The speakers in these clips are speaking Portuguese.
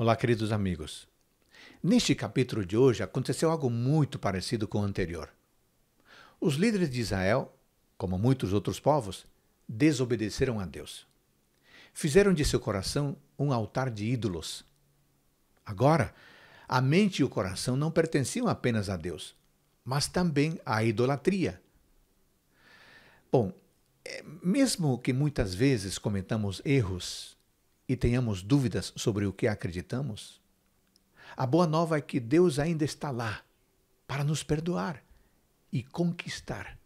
Olá, queridos amigos. Neste capítulo de hoje aconteceu algo muito parecido com o anterior. Os líderes de Israel, como muitos outros povos, desobedeceram a Deus. Fizeram de seu coração um altar de ídolos. Agora, a mente e o coração não pertenciam apenas a Deus, mas também à idolatria. Bom, é, mesmo que muitas vezes cometamos erros e tenhamos dúvidas sobre o que acreditamos, a boa nova é que Deus ainda está lá para nos perdoar e conquistar.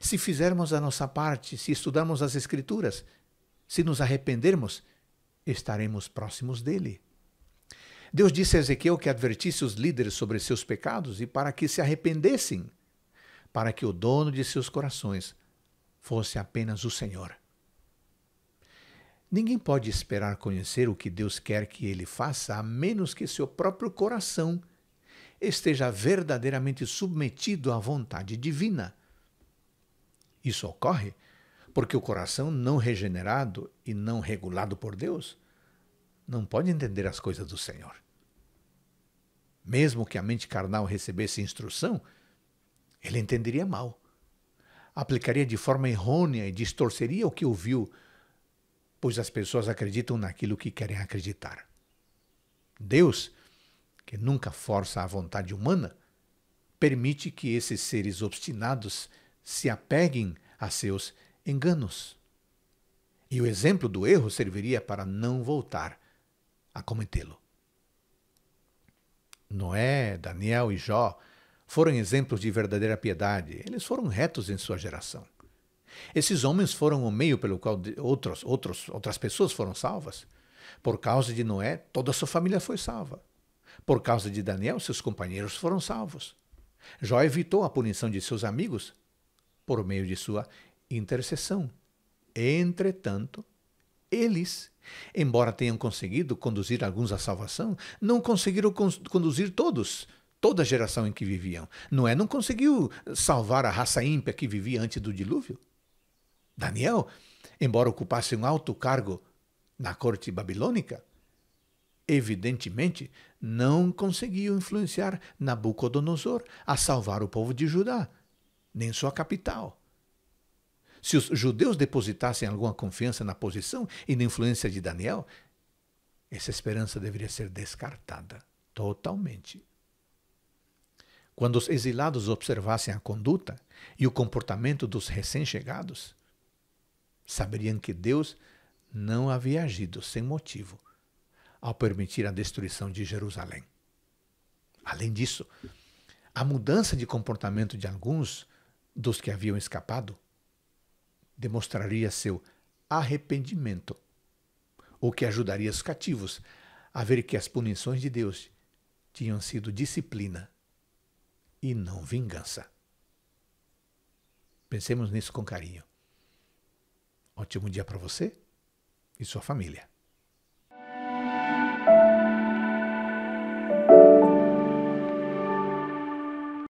Se fizermos a nossa parte, se estudarmos as Escrituras, se nos arrependermos, estaremos próximos dele. Deus disse a Ezequiel que advertisse os líderes sobre seus pecados e para que se arrependessem, para que o dono de seus corações fosse apenas o Senhor. Ninguém pode esperar conhecer o que Deus quer que ele faça a menos que seu próprio coração esteja verdadeiramente submetido à vontade divina. Isso ocorre porque o coração não regenerado e não regulado por Deus não pode entender as coisas do Senhor. Mesmo que a mente carnal recebesse instrução, ele entenderia mal, aplicaria de forma errônea e distorceria o que ouviu pois as pessoas acreditam naquilo que querem acreditar. Deus, que nunca força a vontade humana, permite que esses seres obstinados se apeguem a seus enganos. E o exemplo do erro serviria para não voltar a cometê-lo. Noé, Daniel e Jó foram exemplos de verdadeira piedade. Eles foram retos em sua geração. Esses homens foram o meio pelo qual outros, outros, outras pessoas foram salvas. Por causa de Noé, toda a sua família foi salva. Por causa de Daniel, seus companheiros foram salvos. Jó evitou a punição de seus amigos por meio de sua intercessão. Entretanto, eles, embora tenham conseguido conduzir alguns à salvação, não conseguiram conduzir todos, toda a geração em que viviam. Noé não conseguiu salvar a raça ímpia que vivia antes do dilúvio. Daniel, embora ocupasse um alto cargo na corte babilônica, evidentemente não conseguiu influenciar Nabucodonosor a salvar o povo de Judá, nem sua capital. Se os judeus depositassem alguma confiança na posição e na influência de Daniel, essa esperança deveria ser descartada totalmente. Quando os exilados observassem a conduta e o comportamento dos recém-chegados, saberiam que Deus não havia agido sem motivo ao permitir a destruição de Jerusalém. Além disso, a mudança de comportamento de alguns dos que haviam escapado demonstraria seu arrependimento, o que ajudaria os cativos a ver que as punições de Deus tinham sido disciplina e não vingança. Pensemos nisso com carinho. Ótimo dia para você e sua família.